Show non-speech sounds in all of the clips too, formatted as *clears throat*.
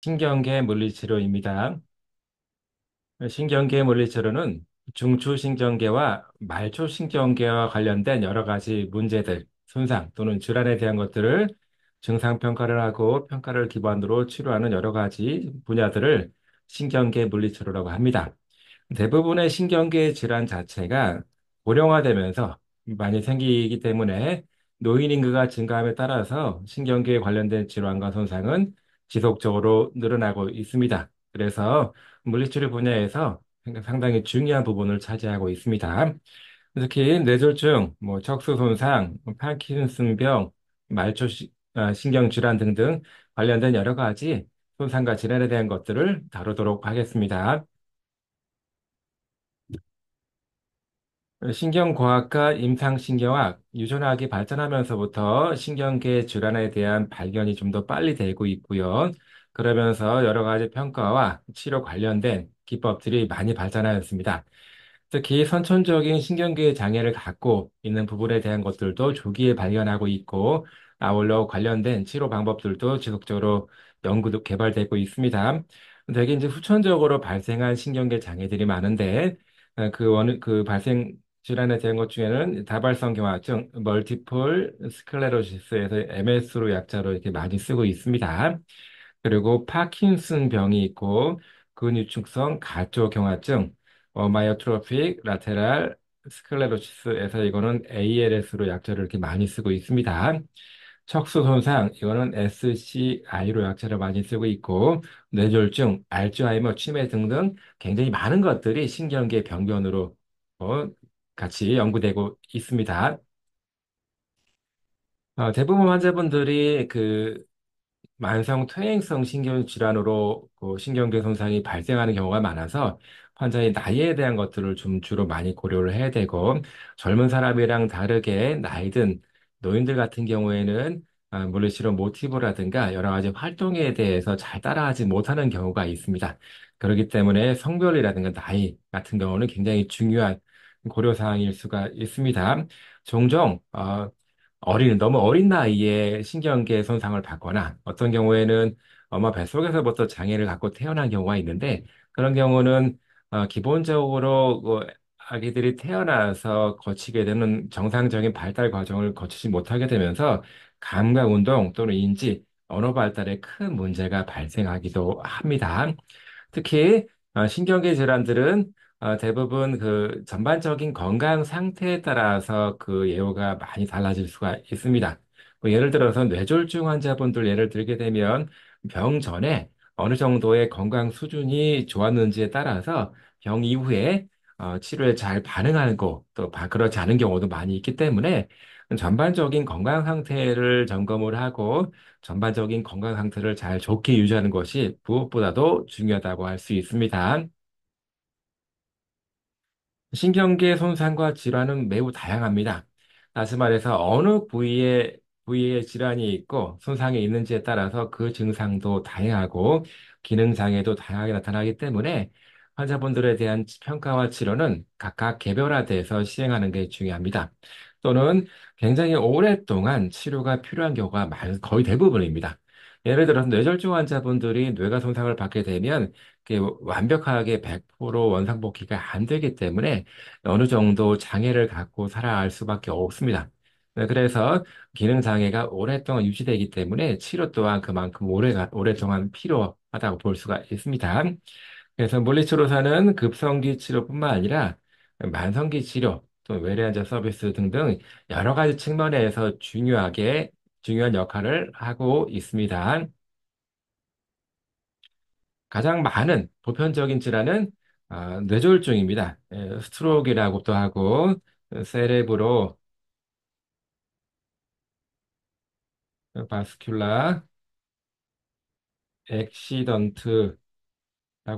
신경계 물리치료입니다. 신경계 물리치료는 중추신경계와 말초신경계와 관련된 여러 가지 문제들, 손상 또는 질환에 대한 것들을 증상평가를 하고 평가를 기반으로 치료하는 여러 가지 분야들을 신경계 물리치료라고 합니다. 대부분의 신경계 질환 자체가 고령화되면서 많이 생기기 때문에 노인 인구가 증가함에 따라서 신경계에 관련된 질환과 손상은 지속적으로 늘어나고 있습니다. 그래서 물리치료 분야에서 상당히 중요한 부분을 차지하고 있습니다. 특히 뇌졸중, 뭐 척수 손상, 뭐 파킨슨병, 말초 시, 아, 신경 질환 등등 관련된 여러 가지 손상과 질환에 대한 것들을 다루도록 하겠습니다. 신경과학과 임상신경학, 유전학이 발전하면서부터 신경계 질환에 대한 발견이 좀 더 빨리 되고 있고요. 그러면서 여러 가지 평가와 치료 관련된 기법들이 많이 발전하였습니다. 특히 선천적인 신경계 장애를 갖고 있는 부분에 대한 것들도 조기에 발견하고 있고, 아울러 관련된 치료 방법들도 지속적으로 연구도 개발되고 있습니다. 되게 이제 후천적으로 발생한 신경계 장애들이 많은데, 어, 그 원, 그 발생, 질환에 대한 것 중에는 다발성 경화증, 멀티플 스클레로시스에서 MS로 약자로 이렇게 많이 쓰고 있습니다. 그리고 파킨슨 병이 있고 근위축성 가조 경화증, 어, 마이오트로픽 라테랄 스클레로시스에서 이거는 ALS로 약자를 이렇게 많이 쓰고 있습니다. 척수 손상 이거는 SCI로 약자를 많이 쓰고 있고 뇌졸중, 알츠하이머, 치매 등등 굉장히 많은 것들이 신경계 병변으로 어, 같이 연구되고 있습니다. 어, 대부분 환자분들이 그 만성 퇴행성 신경 질환으로 그 신경계 손상이 발생하는 경우가 많아서 환자의 나이에 대한 것들을 좀 주로 많이 고려를 해야 되고 젊은 사람이랑 다르게 나이든 노인들 같은 경우에는 아, 물리치료 모티브라든가 여러 가지 활동에 대해서 잘 따라하지 못하는 경우가 있습니다. 그렇기 때문에 성별이라든가 나이 같은 경우는 굉장히 중요한 고려사항일 수가 있습니다. 종종 어, 어린, 너무 어린 나이에 신경계 손상을 받거나 어떤 경우에는 엄마 뱃속에서부터 장애를 갖고 태어난 경우가 있는데 그런 경우는 어, 기본적으로 어, 아기들이 태어나서 거치게 되는 정상적인 발달 과정을 거치지 못하게 되면서 감각 운동 또는 인지, 언어 발달에 큰 문제가 발생하기도 합니다. 특히 어, 신경계 질환들은 어, 대부분 그 전반적인 건강 상태에 따라서 그 예후가 많이 달라질 수가 있습니다. 뭐 예를 들어서 뇌졸중 환자분들 예를 들게 되면 병 전에 어느 정도의 건강 수준이 좋았는지에 따라서 병 이후에 어, 치료에 잘 반응하고 는또 바- 그렇지 않은 경우도 많이 있기 때문에 전반적인 건강 상태를 점검을 하고 전반적인 건강 상태를 잘 좋게 유지하는 것이 무엇보다도 중요하다고 할 수 있습니다. 신경계 손상과 질환은 매우 다양합니다. 다시 말해서 어느 부위에 부위에 질환이 있고 손상이 있는지에 따라서 그 증상도 다양하고 기능 장애도 다양하게 나타나기 때문에 환자분들에 대한 평가와 치료는 각각 개별화돼서 시행하는 게 중요합니다. 또는 굉장히 오랫동안 치료가 필요한 경우가 많- 거의 대부분입니다. 예를 들어서 뇌졸중 환자분들이 뇌가 손상을 받게 되면 완벽하게 100% 원상복귀가 안 되기 때문에 어느 정도 장애를 갖고 살아갈 수밖에 없습니다. 네, 그래서 기능 장애가 오랫동안 유지되기 때문에 치료 또한 그만큼 오래 가 오랫동안 필요하다고 볼 수가 있습니다. 그래서 물리치료사는 급성기 치료뿐만 아니라 만성기 치료, 또 외래환자 서비스 등등 여러 가지 측면에서 중요하게 중요한 역할을 하고 있습니다. 가장 많은 보편적인 질환은 아, 뇌졸중입니다. 예, 스트로크라고도 하고 세레브로 바스큘라 엑시던트라고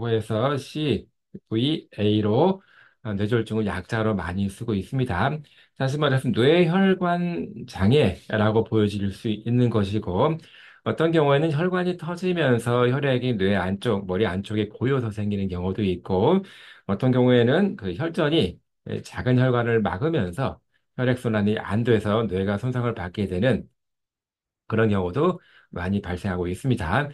해서 CVA로 아, 뇌졸중을 약자로 많이 쓰고 있습니다. 다시 말해서 뇌혈관 장애라고 보여질 수 있는 것이고 어떤 경우에는 혈관이 터지면서 혈액이 뇌 안쪽, 머리 안쪽에 고여서 생기는 경우도 있고, 어떤 경우에는 그 혈전이 작은 혈관을 막으면서 혈액순환이 안 돼서 뇌가 손상을 받게 되는 그런 경우도 많이 발생하고 있습니다.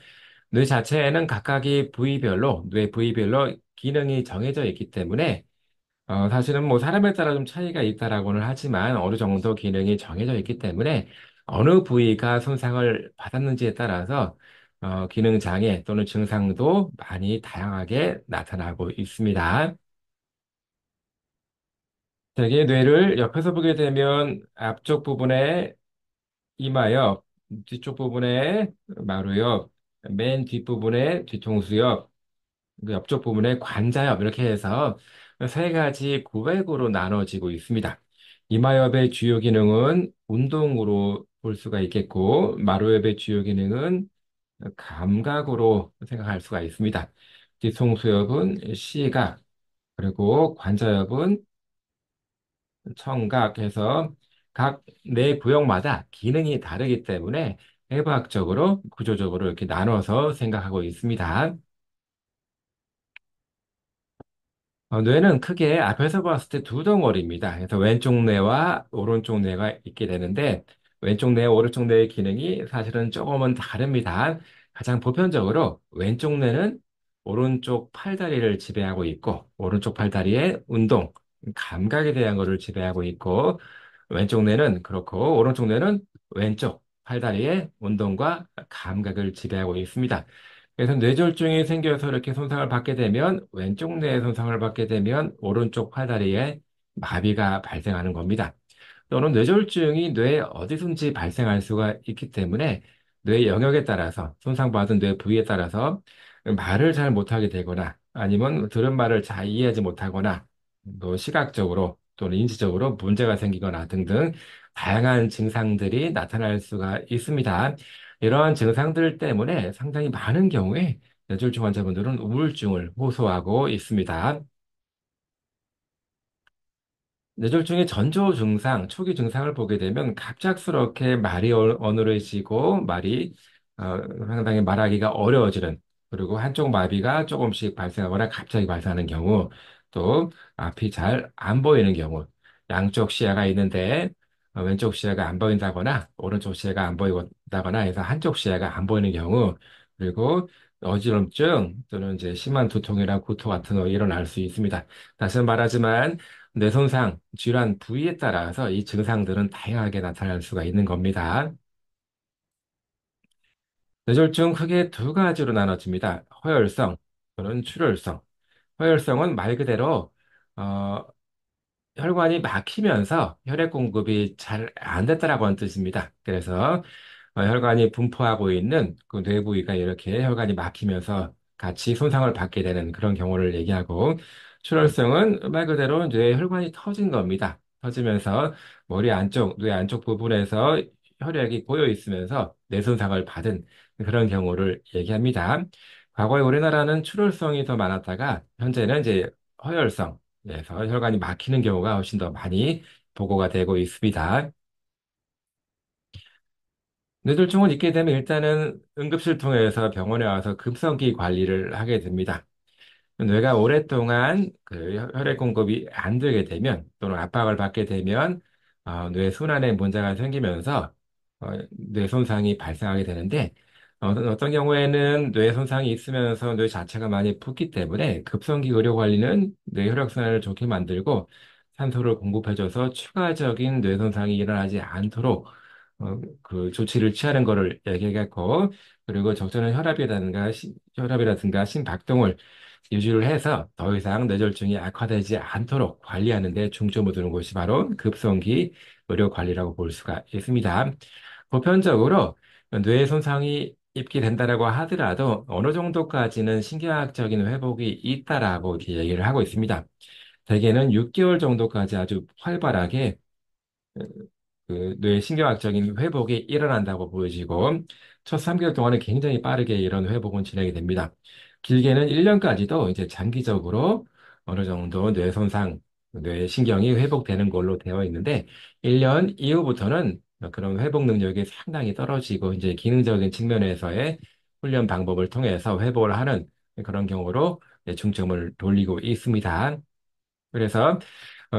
뇌 자체에는 각각의 부위별로, 뇌 부위별로 기능이 정해져 있기 때문에 어, 사실은 뭐 사람에 따라 좀 차이가 있다라고는 하지만 어느 정도 기능이 정해져 있기 때문에 어느 부위가 손상을 받았는지에 따라서 어, 기능 장애 또는 증상도 많이 다양하게 나타나고 있습니다. 대개 뇌를 옆에서 보게 되면 앞쪽 부분에 이마옆, 뒤쪽 부분에 마루옆, 맨 뒷부분에 뒤통수옆, 그 옆쪽 부분에 관자엽 이렇게 해서 세 가지 고백으로 나눠지고 있습니다. 이마엽의 주요 기능은 운동으로 볼 수가 있겠고 마루웹의 주요 기능은 감각으로 생각할 수가 있습니다. 뒤통수엽은 시각 그리고 관자엽은 청각해서 각 네 구역마다 기능이 다르기 때문에 해부학적으로 구조적으로 이렇게 나눠서 생각하고 있습니다. 어, 뇌는 크게 앞에서 봤을 때 두 덩어리입니다. 그래서 왼쪽 뇌와 오른쪽 뇌가 있게 되는데 왼쪽 뇌, 오른쪽 뇌의 기능이 사실은 조금은 다릅니다. 가장 보편적으로 왼쪽 뇌는 오른쪽 팔다리를 지배하고 있고, 오른쪽 팔다리의 운동, 감각에 대한 것을 지배하고 있고, 왼쪽 뇌는 그렇고, 오른쪽 뇌는 왼쪽 팔다리의 운동과 감각을 지배하고 있습니다. 그래서 뇌졸중이 생겨서 이렇게 손상을 받게 되면 왼쪽 뇌의 손상을 받게 되면 오른쪽 팔다리에 마비가 발생하는 겁니다. 또는 뇌졸중이 뇌 어디든지 발생할 수가 있기 때문에 뇌 영역에 따라서 손상받은 뇌 부위에 따라서 말을 잘 못하게 되거나 아니면 들은 말을 잘 이해하지 못하거나 또 시각적으로 또는 인지적으로 문제가 생기거나 등등 다양한 증상들이 나타날 수가 있습니다. 이러한 증상들 때문에 상당히 많은 경우에 뇌졸중 환자분들은 우울증을 호소하고 있습니다. 뇌졸중의 전조 증상, 초기 증상을 보게 되면 갑작스럽게 말이 얼- 어눌해지고 말이 어, 상당히 말하기가 어려워지는 그리고 한쪽 마비가 조금씩 발생하거나 갑자기 발생하는 경우 또 앞이 잘 안 보이는 경우 양쪽 시야가 있는데 어, 왼쪽 시야가 안 보인다거나 오른쪽 시야가 안 보인다거나 해서 한쪽 시야가 안 보이는 경우 그리고 어지럼증 또는 이제 심한 두통이나 구토 같은 거 일어날 수 있습니다. 다시 말하지만 뇌 손상, 질환 부위에 따라서 이 증상들은 다양하게 나타날 수가 있는 겁니다. 뇌졸중 크게 두 가지로 나눠집니다. 허혈성 또는 출혈성. 허혈성은 말 그대로 어, 혈관이 막히면서 혈액 공급이 잘 안 됐다라고 하는 뜻입니다. 그래서 어, 혈관이 분포하고 있는 그 뇌 부위가 이렇게 혈관이 막히면서 같이 손상을 받게 되는 그런 경우를 얘기하고 출혈성은 말 그대로 뇌 혈관이 터진 겁니다. 터지면서 머리 안쪽, 뇌 안쪽 부분에서 혈액이 고여 있으면서 뇌손상을 받은 그런 경우를 얘기합니다. 과거에 우리나라는 출혈성이 더 많았다가 현재는 이제 허혈성, 에서 혈관이 막히는 경우가 훨씬 더 많이 보고가 되고 있습니다. 뇌졸중을 잊게 되면 일단은 응급실 통해서 병원에 와서 급성기 관리를 하게 됩니다. 뇌가 오랫동안 그 혈- 액 공급이 안 되게 되면 또는 압박을 받게 되면 어, 뇌 순환에 문제가 생기면서 어, 뇌 손상이 발생하게 되는데 어, 어떤 경우에는 뇌 손상이 있으면서 뇌 자체가 많이 붓기 때문에 급성기 의료 관리는 뇌 혈액 순환을 좋게 만들고 산소를 공급해줘서 추가적인 뇌 손상이 일어나지 않도록 어, 그 조치를 취하는 거를 얘기했고 그리고 적절한 혈압이라든가 시- 혈압이라든가 심박동을 유지를 해서 더 이상 뇌졸중이 악화되지 않도록 관리하는 데 중점을 두는 것이 바로 급성기 의료 관리라고 볼 수가 있습니다. 보편적으로 뇌 손상이 입게 된다라고 하더라도 어느 정도까지는 신경학적인 회복이 있다라고 얘기를 하고 있습니다. 대개는 6개월 정도까지 아주 활발하게 어, 그뇌 신경학적인 회복이 일어난다고 보여지고 첫 3개월 동안은 굉장히 빠르게 이런 회복은 진행이 됩니다. 길게는 1년까지도 이제 장기적으로 어느 정도 뇌 손상, 뇌 신경이 회복되는 걸로 되어 있는데 1년 이후부터는 그런 회복 능력이 상당히 떨어지고 이제 기능적인 측면에서의 훈련 방법을 통해서 회복을 하는 그런 경우로 중점을 돌리고 있습니다. 그래서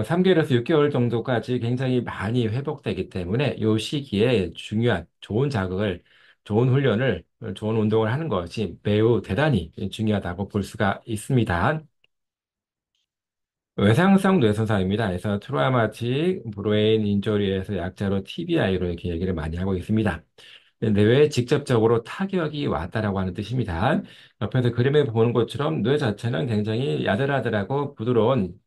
3개월에서 어, 6개월 정도까지 굉장히 많이 회복되기 때문에 이 시기에 중요한 좋은 자극을 좋은 훈련을, 좋은 운동을 하는 것이 매우 대단히 중요하다고 볼 수가 있습니다. 외상성 뇌손상입니다. 그래서 트라우마틱 브레인 인조리에서 약자로 TBI로 이렇게 얘기를 많이 하고 있습니다. 뇌에 직접적으로 타격이 왔다라고 하는 뜻입니다. 옆에서 그림에 보는 것처럼 뇌 자체는 굉장히 야들야들하고 부드러운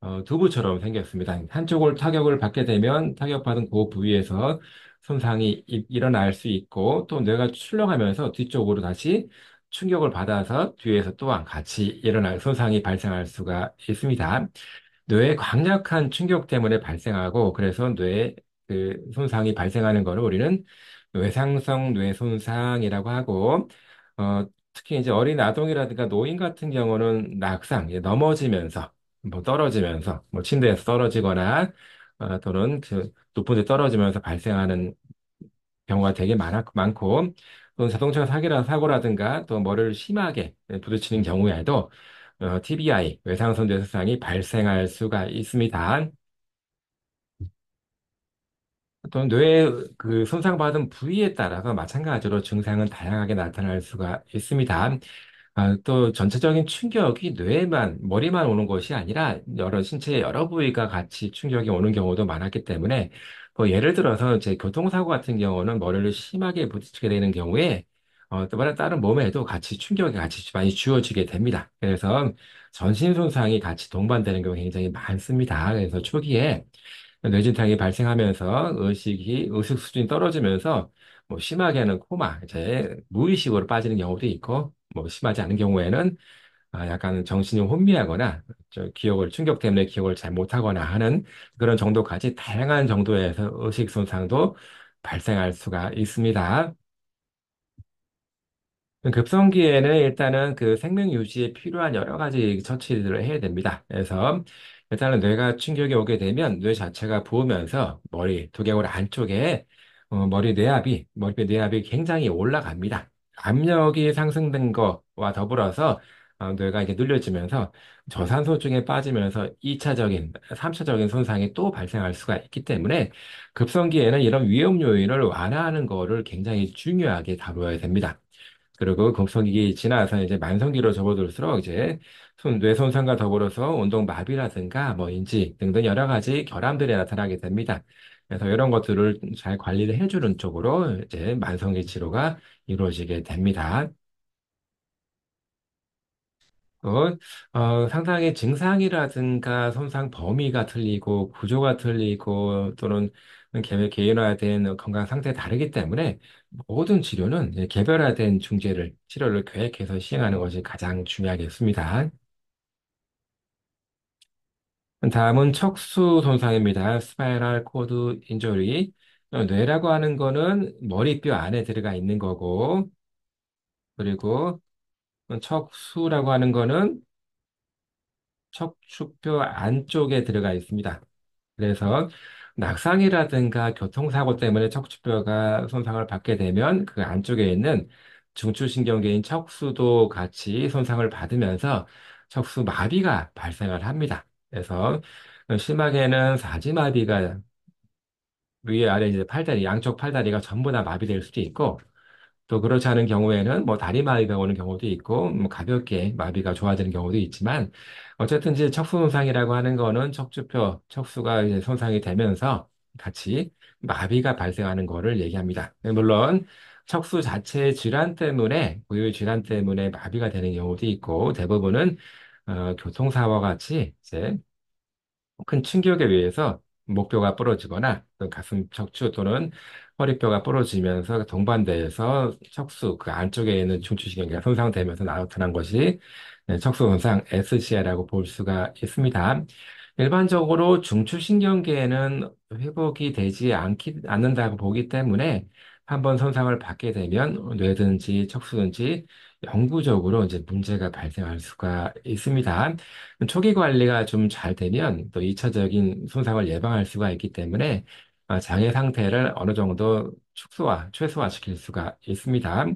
어, 두부처럼 생겼습니다. 한쪽을 타격을 받게 되면 타격받은 그 부위에서 손상이 일어날 수 있고 또 뇌가 출렁하면서 뒤쪽으로 다시 충격을 받아서 뒤에서 또한 같이 일어날 손상이 발생할 수가 있습니다. 뇌의 강력한 충격 때문에 발생하고 그래서 뇌의그 손상이 발생하는 거를 우리는 외상성 뇌 손상이라고 하고 어, 특히 이제 어린 아동이라든가 노인 같은 경우는 낙상, 넘어지면서 뭐 떨어지면서 뭐 침대에서 떨어지거나 아, 또는 그 높은 데 떨어지면서 발생하는 경우가 되게 많아, 많고, 또는 자동차 사기라, 사고라든가 또 머리를 심하게 부딪히는 경우에도 어, TBI, 외상선 뇌 손상이 발생할 수가 있습니다. 또는 뇌의 그 손상받은 부위에 따라서 마찬가지로 증상은 다양하게 나타날 수가 있습니다. 아, 또 전체적인 충격이 뇌에만, 머리만 오는 것이 아니라 여러 신체의 여러 부위가 같이 충격이 오는 경우도 많았기 때문에 뭐 예를 들어서 제 교통사고 같은 경우는 머리를 심하게 부딪히게 되는 경우에 어, 또 다른 몸에도 같이 충격이 같이 많이 주어지게 됩니다. 그래서 전신 손상이 같이 동반되는 경우가 굉장히 많습니다. 그래서 초기에 뇌진탕이 발생하면서 의식이 의식 수준이 떨어지면서 뭐 심하게는 코마, 이제 무의식으로 빠지는 경우도 있고 뭐 심하지 않은 경우에는 아, 약간 정신이 혼미하거나 저 기억을 충격 때문에 기억을 잘 못하거나 하는 그런 정도까지 다양한 정도의 의식 손상도 발생할 수가 있습니다. 급성기에는 일단은 그 생명 유지에 필요한 여러 가지 처치들을 해야 됩니다. 그래서 일단은 뇌가 충격이 오게 되면 뇌 자체가 부으면서 머리 두개골 안쪽에 어, 머리 뇌압이 머리 뇌압이 굉장히 올라갑니다. 압력이 상승된 것과 더불어서 어, 뇌가 이렇게 눌려지면서 저산소 증에 빠지면서 2차적인, 3차적인 손상이 또 발생할 수가 있기 때문에 급성기에는 이런 위험 요인을 완화하는 거를 굉장히 중요하게 다뤄야 됩니다. 그리고 급성기 지나서 이제 만성기로 접어들수록 이제 손, 뇌 손상과 더불어서 운동 마비라든가 뭐 인지 등등 여러 가지 결함들이 나타나게 됩니다. 그래서 이런 것들을 잘 관리를 해주는 쪽으로 이제 만성기 치료가 이루어지게 됩니다. 어, 상당히 증상이라든가 손상 범위가 틀리고 구조가 틀리고 또는 개별 개인화된 건강 상태 다르기 때문에 모든 치료는 개별화된 중재를 치료를 계획해서 시행하는 것이 가장 중요하겠습니다. 다음은 척수 손상입니다. 스파이럴 코드 인조리. 뇌라고 하는 거는 머리뼈 안에 들어가 있는 거고, 그리고 척수라고 하는 거는 척추뼈 안쪽에 들어가 있습니다. 그래서 낙상이라든가 교통사고 때문에 척추뼈가 손상을 받게 되면 그 안쪽에 있는 중추신경계인 척수도 같이 손상을 받으면서 척수 마비가 발생을 합니다. 그래서 심하게는 사지마비가 위에 아래 이제 팔다리 양쪽 팔다리가 전부 다 마비될 수도 있고 또 그렇지 않은 경우에는 뭐 다리 마비가 오는 경우도 있고 뭐 가볍게 마비가 좋아지는 경우도 있지만 어쨌든 이제 척수 손상이라고 하는 거는 척추표 척수가 이제 손상이 되면서 같이 마비가 발생하는 거를 얘기합니다. 네, 물론 척수 자체의 질환 때문에 고유 질환 때문에 마비가 되는 경우도 있고 대부분은 어, 교통사고와 같이 이제 큰 충격에 의해서 목뼈가 부러지거나 또 가슴 척추 또는 허리뼈가 부러지면서 그 동반돼서 척수 그 안쪽에 있는 중추신경계가 손상되면서 나타난 것이 네, 척수 손상 SCA라고 볼 수가 있습니다. 일반적으로 중추신경계는 회복이 되지 않기, 않는다고 보기 때문에 한번 손상을 받게 되면 뇌든지 척수든지 영구적으로 이제 문제가 발생할 수가 있습니다. 초기 관리가 좀 잘 되면 또 2차적인 손상을 예방할 수가 있기 때문에 아, 장애 상태를 어느 정도 축소화, 최소화시킬 수가 있습니다.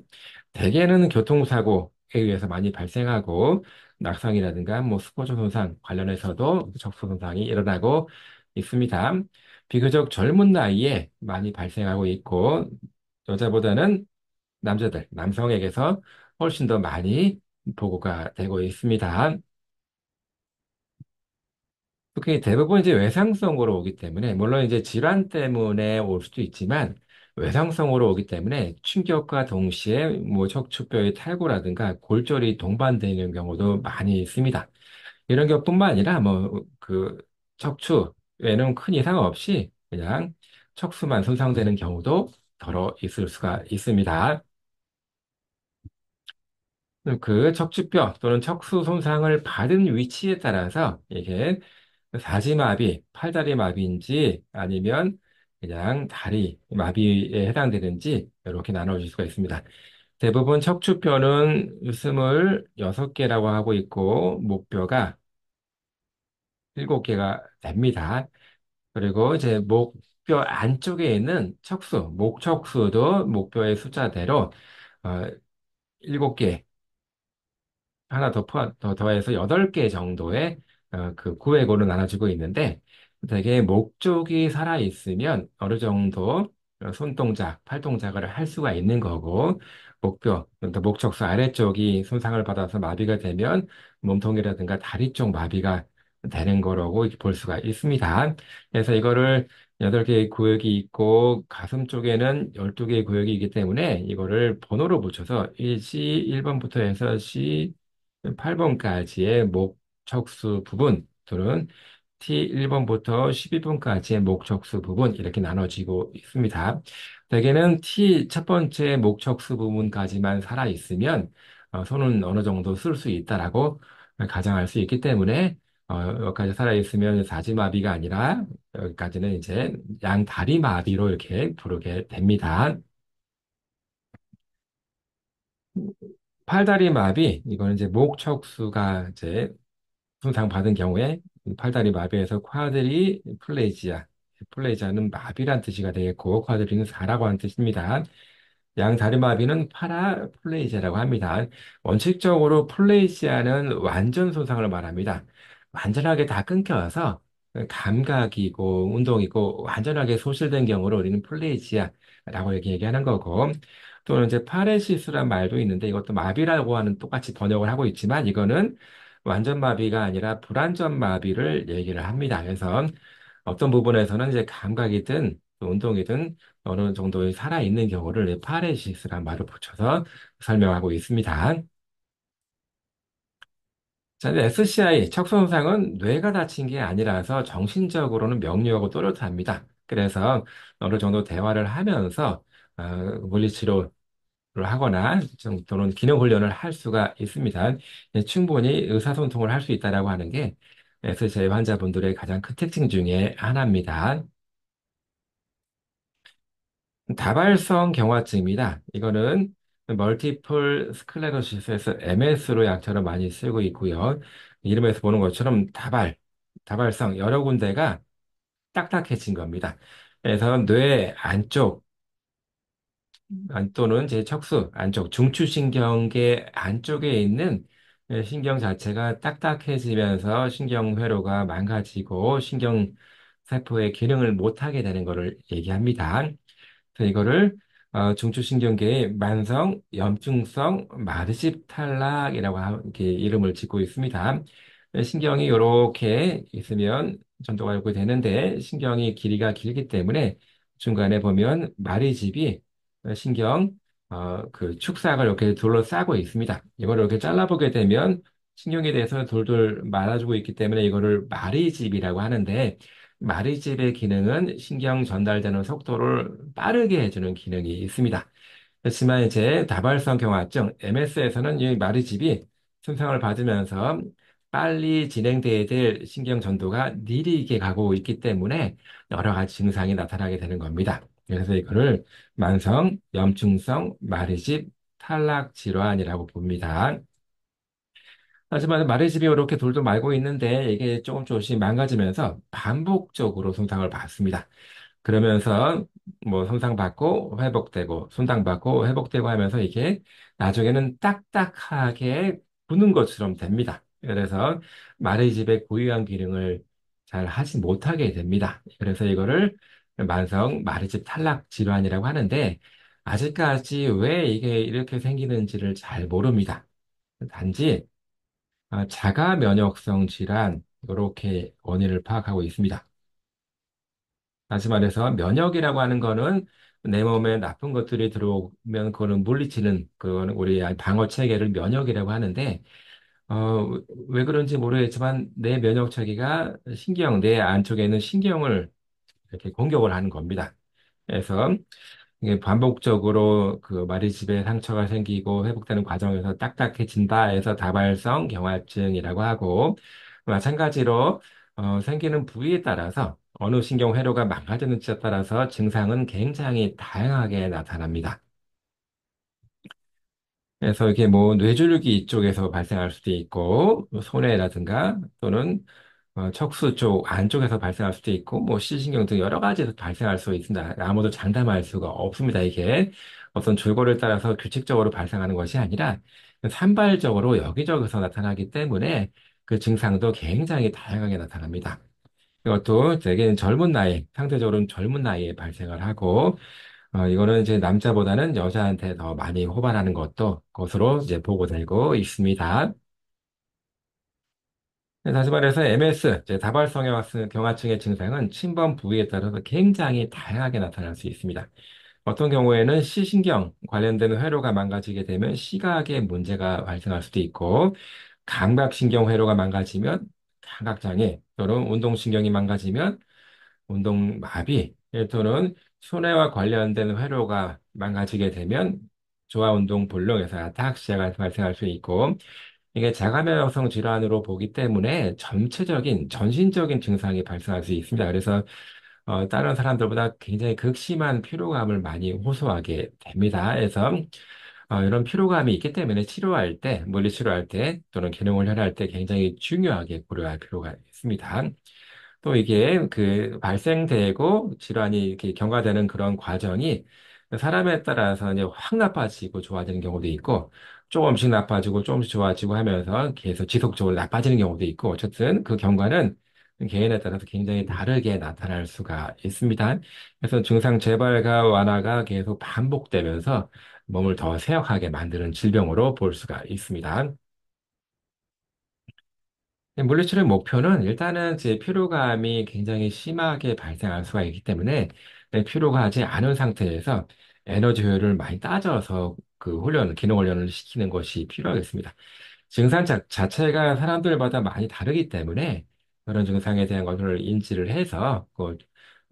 대개는 교통사고에 의해서 많이 발생하고 낙상이라든가 뭐 스포츠 손상 관련해서도 적소 손상이 일어나고 있습니다. 비교적 젊은 나이에 많이 발생하고 있고 여자보다는 남자들, 남성에게서 훨씬 더 많이 보고가 되고 있습니다. 특히 대부분 이제 외상성으로 오기 때문에, 물론 이제 질환 때문에 올 수도 있지만, 외상성으로 오기 때문에 충격과 동시에 뭐 척추뼈의 탈구라든가 골절이 동반되는 경우도 많이 있습니다. 이런 것뿐만 아니라 뭐 그 척추에는 큰 이상 없이 그냥 척수만 손상되는 경우도 더러 있을 수가 있습니다. 그 척추뼈 또는 척수 손상을 받은 위치에 따라서 이게 사지마비, 팔다리 마비인지 아니면 그냥 다리 마비에 해당되는지 이렇게 나눠질 수가 있습니다. 대부분 척추뼈는 26개라고 하고 있고 목뼈가 7개가 됩니다. 그리고 이제 목뼈 안쪽에 있는 척수, 목척수도 목뼈의 숫자대로 어, 7개 하나 더 포함, 더 더해서 여덟 개 정도의 어, 그 구획으로 나눠지고 있는데 되게 목적이 살아있으면 어느 정도 손동작, 팔동작을 할 수가 있는 거고 목표목적수 아래쪽이 손상을 받아서 마비가 되면 몸통이라든가 다리 쪽 마비가 되는 거라고 볼 수가 있습니다. 그래서 이거를 여덟 개의 구역이 있고 가슴 쪽에는 열두 개의 구역이 있기 때문에 이거를 번호로 붙여서 1C 1번부터 해서 C 8번까지의 목적수 부분 또는 T1번부터 12번까지의 목적수 부분 이렇게 나눠지고 있습니다. 대개는 T 첫 번째 목적수 부분까지만 살아있으면 어, 손은 어느 정도 쓸 수 있다라고 가정할 수 있기 때문에 어, 여기까지 살아있으면 사지마비가 아니라 여기까지는 이제 양다리마비로 이렇게 부르게 됩니다. 팔다리마비, 이거는 이제 목척수가 이제 손상 받은 경우에 팔다리 마비에서 쿼드리 플레이지아. 플레이지아는 마비란 뜻이가 되겠고, 쿼드리는 사라고 하는 뜻입니다. 양다리 마비는 파라 플레이지아라고 합니다. 원칙적으로 플레이지아는 완전 손상을 말합니다. 완전하게 다 끊겨서 감각이고 운동이고 완전하게 소실된 경우를 우리는 플레이지아라고 얘기하는 거고, 또는 이제 파레시스란 말도 있는데 이것도 마비라고 하는 똑같이 번역을 하고 있지만 이거는 완전 마비가 아니라 불완전 마비를 얘기를 합니다. 그래서 어떤 부분에서는 이제 감각이든 운동이든 어느 정도의 살아있는 경우를 파레시스란 말을 붙여서 설명하고 있습니다. 자, SCI, 척손상은 뇌가 다친 게 아니라서 정신적으로는 명료하고 또렷합니다. 그래서 어느 정도 대화를 하면서 아, 물리치료를 하거나 좀 또는 기능 훈련을 할 수가 있습니다. 예, 충분히 의사소통을 할 수 있다라고 하는 게 SJ 환자분들의 가장 큰 특징 중에 하나입니다. 다발성 경화증입니다. 이거는 멀티플 스클레로시스에서 MS로 약처럼 많이 쓰고 있고요. 이름에서 보는 것처럼 다발, 다발성 여러 군데가 딱딱해진 겁니다. 그래서 뇌 안쪽 또는 제 척수 안쪽 중추신경계 안쪽에 있는 예, 신경 자체가 딱딱해지면서 신경 회로가 망가지고 신경 세포의 기능을 못하게 되는 것을 얘기합니다. 그래서 이거를 어, 중추신경계의 만성 염증성 마르십 탈락이라고 하- 이렇게 이름을 짓고 있습니다. 예, 신경이 이렇게 있으면 전도가 이렇게 되는데 신경이 길이가 길기 때문에 중간에 보면 마리집이 어, 신경 어, 그 축삭을 이렇게 둘러 싸고 있습니다. 이걸 이렇게 잘라보게 되면 신경에 대해서 돌돌 말아주고 있기 때문에 이거를 마리집이라고 하는데 마리집의 기능은 신경 전달되는 속도를 빠르게 해주는 기능이 있습니다. 그렇지만 이제 다발성 경화증 MS에서는 이 마리집이 손상을 받으면서 빨리 진행돼야 될 신경 전도가 느리게 가고 있기 때문에 여러 가지 증상이 나타나게 되는 겁니다. 그래서 이거를 만성, 염증성, 마리집, 탈락 질환이라고 봅니다. 하지만 마리집이 이렇게 돌도 말고 있는데 이게 조금 조금씩 망가지면서 반복적으로 손상을 받습니다. 그러면서 뭐 손상 받고 회복되고 손상 받고 회복되고 하면서 이게 나중에는 딱딱하게 부는 것처럼 됩니다. 그래서 마리집의 고유한 기능을 잘 하지 못하게 됩니다. 그래서 이거를 만성 마르지 탈락 질환이라고 하는데 아직까지 왜 이게 이렇게 생기는지를 잘 모릅니다. 단지 아, 자가 면역성 질환 이렇게 원인을 파악하고 있습니다. 다시 말해서 면역이라고 하는 거는 내 몸에 나쁜 것들이 들어오면 그거는 물리치는 그거는 우리 방어 체계를 면역이라고 하는데 어, 왜 그런지 모르겠지만 내 면역 체계가 신경 내 안쪽에 있는 신경을 이렇게 공격을 하는 겁니다. 그래서 이게 반복적으로 그 마리집에 상처가 생기고 회복되는 과정에서 딱딱해진다 해서 다발성 경화증이라고 하고 마찬가지로 어, 생기는 부위에 따라서 어느 신경 회로가 망가지는지에 따라서 증상은 굉장히 다양하게 나타납니다. 그래서 이게 뭐뇌졸기 이쪽에서 발생할 수도 있고 뭐 손해라든가 또는 어, 척수 쪽 안쪽에서 발생할 수도 있고 뭐 시신경 등 여러 가지에서 발생할 수 있습니다. 아무도 장담할 수가 없습니다. 이게 어떤 줄거리를 따라서 규칙적으로 발생하는 것이 아니라 산발적으로 여기저기서 나타나기 때문에 그 증상도 굉장히 다양하게 나타납니다. 이것도 되게 젊은 나이, 상대적으로 는 젊은 나이에 발생을 하고 어, 이거는 이제 남자보다는 여자한테 더 많이 호발하는 것도 것으로 이제 보고 되고 있습니다. 네, 다시 말해서 MS, 이제 다발성에 왔은 경화증의 증상은 침범 부위에 따라서 굉장히 다양하게 나타날 수 있습니다. 어떤 경우에는 시신경 관련된 회로가 망가지게 되면 시각에 문제가 발생할 수도 있고, 감각신경 회로가 망가지면 감각장애 또는 운동신경이 망가지면 운동마비 또는 손해와 관련된 회로가 망가지게 되면 조화운동 볼록에서 아탁시아가 발생할 수 있고 이게 자가면역성 질환으로 보기 때문에 전체적인 전신적인 증상이 발생할 수 있습니다. 그래서 어, 다른 사람들보다 굉장히 극심한 피로감을 많이 호소하게 됩니다. 그래서 어, 이런 피로감이 있기 때문에 치료할 때, 물리 치료할 때 또는 기능을 회복할 때 굉장히 중요하게 고려할 필요가 있습니다. 또 이게 그 발생되고 질환이 이렇게 경과되는 그런 과정이 사람에 따라서 이제 확 나빠지고 좋아지는 경우도 있고 조금씩 나빠지고 조금씩 좋아지고 하면서 계속 지속적으로 나빠지는 경우도 있고 어쨌든 그 경과는 개인에 따라서 굉장히 다르게 나타날 수가 있습니다. 그래서 증상 재발과 완화가 계속 반복되면서 몸을 더 쇠약하게 만드는 질병으로 볼 수가 있습니다. 네, 물리치료의 목표는 일단은 제 피로감이 굉장히 심하게 발생할 수가 있기 때문에 네, 피로가 하지 않은 상태에서 에너지 효율을 많이 따져서 그 훈련, 기능 훈련을 시키는 것이 필요하겠습니다. 증상 자, 자체가 사람들마다 많이 다르기 때문에 그런 증상에 대한 것을 인지를 해서 그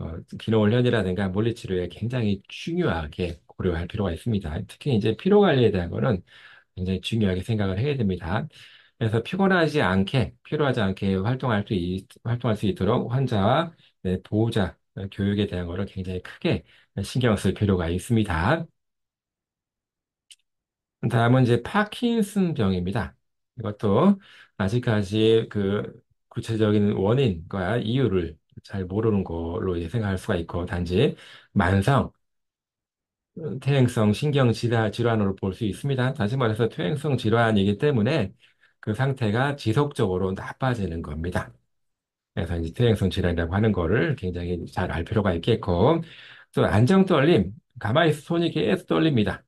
어, 기능 훈련이라든가 물리 치료에 굉장히 중요하게 고려할 필요가 있습니다. 특히 이제 피로 관리에 대한 거는 굉장히 중요하게 생각을 해야 됩니다. 그래서 피곤하지 않게, 피로하지 않게 활동할 수, 있, 활동할 수 있도록 환자와 네, 보호자 어, 교육에 대한 거를 굉장히 크게 신경 쓸 필요가 있습니다. 다음은 이제 파킨슨 병입니다. 이것도 아직까지 그 구체적인 원인과 이유를 잘 모르는 걸로 이제 생각할 수가 있고, 단지 만성, 퇴행성 신경 질환, 질환으로 볼 수 있습니다. 다시 말해서 퇴행성 질환이기 때문에 그 상태가 지속적으로 나빠지는 겁니다. 그래서 이제 퇴행성 질환이라고 하는 거를 굉장히 잘 알 필요가 있겠고, 또 안정 떨림, 가만히 있어 손이 계속 떨립니다.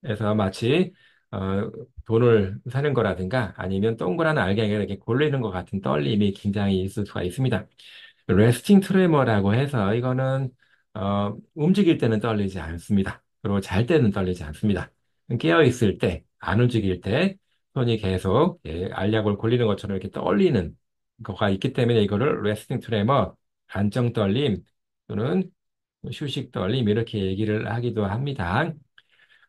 그래서 마치 어, 돈을 사는 거라든가 아니면 동그란 알갱이가 이렇게 골리는 것 같은 떨림이 굉장히 있을 수가 있습니다. 레스팅 트레머라고 해서 이거는 어, 움직일 때는 떨리지 않습니다. 그리고 잘 때는 떨리지 않습니다. 깨어 있을 때, 안 움직일 때 손이 계속 예, 알약을 골리는 것처럼 이렇게 떨리는 거가 있기 때문에 이거를 레스팅 트레머, 안정 떨림 또는 휴식 떨림 이렇게 얘기를 하기도 합니다.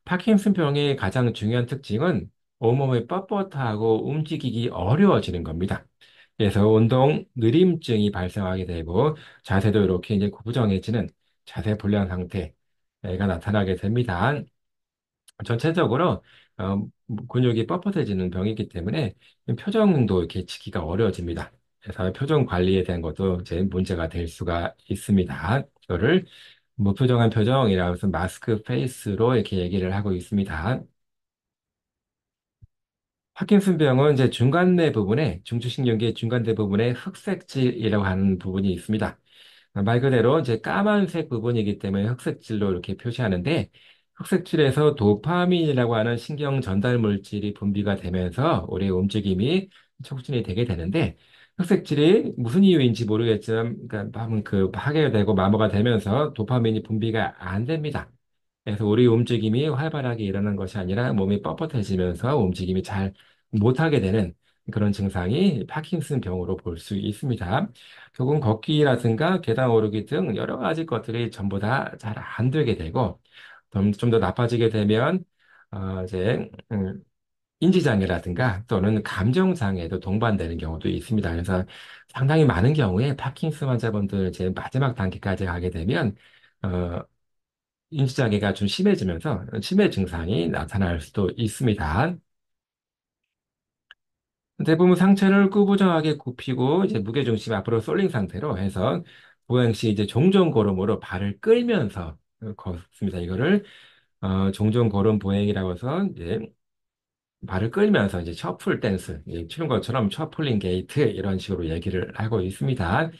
파킨슨병의 가장 중요한 특징은 온몸이 뻣뻣하고 움직이기 어려워지는 겁니다. 그래서 운동 느림증이 발생하게 되고 자세도 이렇게 이제 고부정해지는 자세 불량 상태가 나타나게 됩니다. 전체적으로 어, 근육이 뻣뻣해지는 병이기 때문에 표정도 이렇게 지키가 기 어려워집니다. 그래서 표정 관리에 대한 것도 이제 문제가 될 수가 있습니다. 이거를 무표정한 뭐 표정이라서 면 마스크 페이스로 이렇게 얘기를 하고 있습니다. 파킨슨 병은 이제 중간내 부분에 중추신경계 중간대 부분에 흑색질이라고 하는 부분이 있습니다. 말 그대로 이제 까만색 부분이기 때문에 흑색질로 이렇게 표시하는데 흑색질에서 도파민이라고 하는 신경 전달 물질이 분비가 되면서 우리의 움직임이 촉진이 되게 되는데 흑색질이 무슨 이유인지 모르겠지만, 그러니까 밤은 그 하게 되고 마모가 되면서 도파민이 분비가 안 됩니다. 그래서 우리 움직임이 활발하게 일어난 것이 아니라 몸이 뻣뻣해지면서 움직임이 잘 못하게 되는 그런 증상이 파킨슨 병으로 볼 수 있습니다. 결국 은 걷기라든가 계단 오르기 등 여러 가지 것들이 전부 다 잘 안 되게 되고, 좀 더 나빠지게 되면, 어, 이제, 음, 인지장애라든가 또는 감정장애도 동반되는 경우도 있습니다. 그래서 상당히 많은 경우에 파킨스 환자분들 제 마지막 단계까지 가게 되면 어, 인지장애가 좀 심해지면서 치매 증상이 나타날 수도 있습니다. 대부분 상체를 꾸부정하게 굽히고 이제 무게 중심 앞으로 쏠린 상태로 해서 보행 시 이제 종종 걸음으로 발을 끌면서 걷습니다. 이거를 어, 종종 걸음 보행이라고 해서 이제 발을 끌면서 이제 셔플 댄스, 치는 것처럼 셔플링 게이트 이런 식으로 얘기를 하고 있습니다.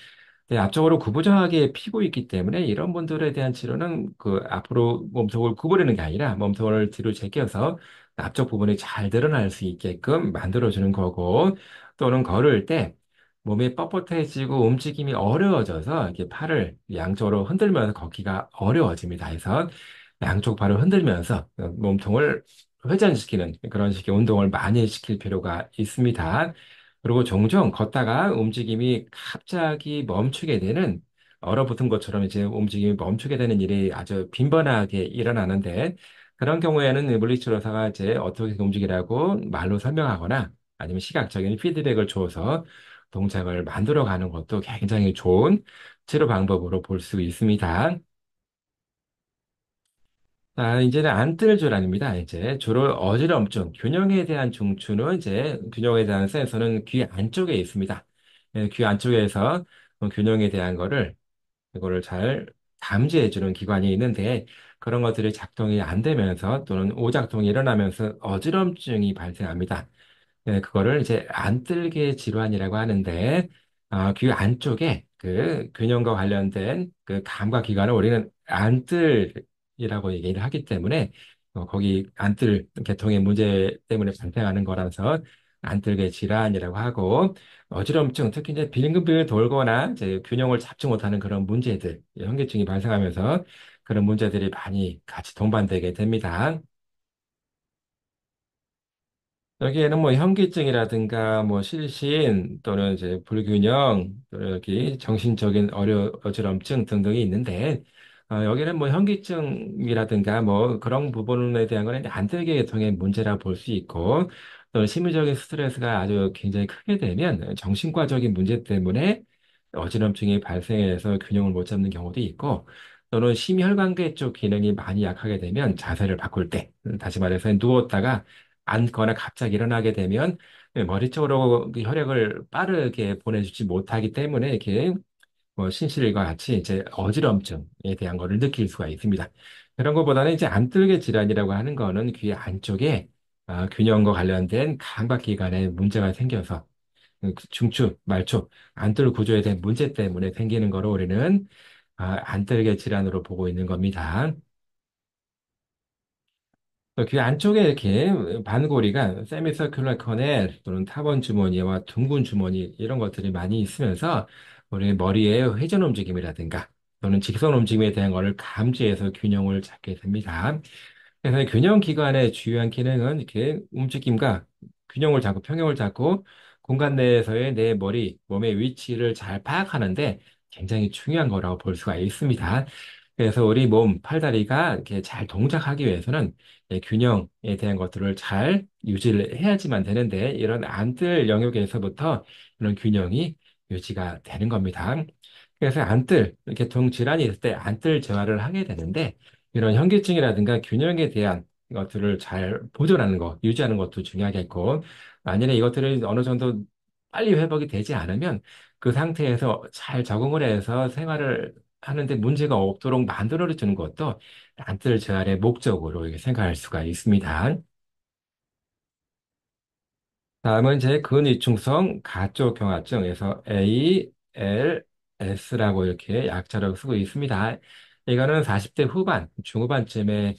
네, 앞쪽으로 구부정하게 피고 있기 때문에 이런 분들에 대한 치료는 그 앞으로 몸통을 구부리는 게 아니라 몸통을 뒤로 제껴서 앞쪽 부분이 잘 드러날 수 있게끔 만들어주는 거고 또는 걸을 때 몸이 뻣뻣해지고 움직임이 어려워져서 이렇게 팔을 양쪽으로 흔들면서 걷기가 어려워집니다. 해서 양쪽 발을 흔들면서 몸통을 회전시키는 그런 식의 운동을 많이 시킬 필요가 있습니다. 그리고 종종 걷다가 움직임이 갑자기 멈추게 되는 얼어붙은 것처럼 이제 움직임이 멈추게 되는 일이 아주 빈번하게 일어나는데 그런 경우에는 물리치료 의사가 이제 어떻게 움직이라고 말로 설명하거나 아니면 시각적인 피드백을 줘서 동작을 만들어 가는 것도 굉장히 좋은 치료 방법으로 볼 수 있습니다. 아, 이제는 안뜰줄 아닙니다. 이제 주로 어지럼증, 균형에 대한 중추는 이제 균형에 대한 센서는 귀 안쪽에 있습니다. 예, 귀 안쪽에서 균형에 대한 거를 이거를 잘 감지해주는 기관이 있는데 그런 것들이 작동이 안 되면서 또는 오작동이 일어나면서 어지럼증이 발생합니다. 예, 그거를 이제 안뜰게 질환이라고 하는데 어, 귀 안쪽에 그 균형과 관련된 그 감각 기관을 우리는 안뜰 이라고 얘기를 하기 때문에 어, 거기 안뜰 계통의 문제 때문에 발생하는 거라서 안뜰계 질환이라고 하고 어지럼증 특히 이제 빙글빙글 돌거나 이제 균형을 잡지 못하는 그런 문제들 현기증이 발생하면서 그런 문제들이 많이 같이 동반되게 됩니다. 여기에는 뭐 현기증이라든가 뭐 실신 또는 이제 불균형 또는 여기 정신적인 어려 어지럼증 등등이 있는데 어, 여기는 뭐 현기증이라든가 뭐 그런 부분에 대한 거는 안들게 계통의 문제라 볼 수 있고 또 심리적인 스트레스가 아주 굉장히 크게 되면 정신과적인 문제 때문에 어지럼증이 발생해서 균형을 못 잡는 경우도 있고 또는 심혈관계 쪽 기능이 많이 약하게 되면 자세를 바꿀 때 음, 다시 말해서 누웠다가 앉거나 갑자기 일어나게 되면 머리 쪽으로 혈액을 빠르게 보내주지 못하기 때문에 이렇게 뭐 신실과 같이 이제 어지럼증에 대한 것을 느낄 수가 있습니다. 그런 것보다는 이제 안뜰개 질환이라고 하는 거는 귀 안쪽에 아, 균형과 관련된 감각기관에 문제가 생겨서 그 중추, 말초, 안뜰 구조에 대한 문제 때문에 생기는 거로 우리는 아, 안뜰개 질환으로 보고 있는 겁니다. 귀 안쪽에 이렇게 반고리가 세미서큘라 커넬 또는 타원 주머니와 둥근 주머니 이런 것들이 많이 있으면서 우리 머리의 회전 움직임이라든가 또는 직선 움직임에 대한 것을 감지해서 균형을 잡게 됩니다. 그래서 균형 기관의 주요한 기능은 이렇게 움직임과 균형을 잡고 평형을 잡고 공간 내에서의 내 머리, 몸의 위치를 잘 파악하는데 굉장히 중요한 거라고 볼 수가 있습니다. 그래서 우리 몸, 팔다리가 이렇게 잘 동작하기 위해서는 균형에 대한 것들을 잘 유지를 해야지만 되는데 이런 안뜰 영역에서부터 이런 균형이 유지가 되는 겁니다. 그래서 안뜰, 개통 질환이 있을 때 안뜰 재활을 하게 되는데 이런 현기증이라든가 균형에 대한 것들을 잘 보존하는 것, 유지하는 것도 중요하겠고 만일에 이것들을 어느 정도 빨리 회복이 되지 않으면 그 상태에서 잘 적응을 해서 생활을 하는데 문제가 없도록 만들어 주는 것도 안뜰 재활의 목적으로 생각할 수가 있습니다. 다음은 이제 근위충성 가쪽경화증에서 ALS라고 이렇게 약자로 쓰고 있습니다. 이거는 40대 후반, 중후반쯤에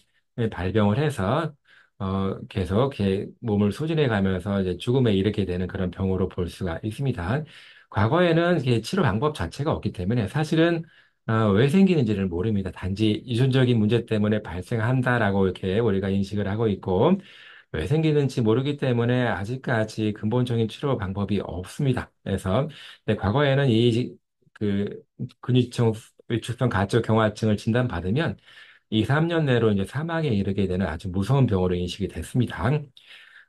발병을 해서 어, 계속 이렇게 몸을 소진해 가면서 이제 죽음에 이르게 되는 그런 병으로 볼 수가 있습니다. 과거에는 이렇게 치료 방법 자체가 없기 때문에 사실은 어, 왜 생기는지를 모릅니다. 단지 유전적인 문제 때문에 발생한다라고 이렇게 우리가 인식을 하고 있고, 왜 생기는지 모르기 때문에 아직까지 근본적인 치료 방법이 없습니다. 그래서 네, 과거에는 이 그 근육통 위축성 가쪽 경화증을 진단받으면 2, 3년 내로 이제 사망에 이르게 되는 아주 무서운 병으로 인식이 됐습니다.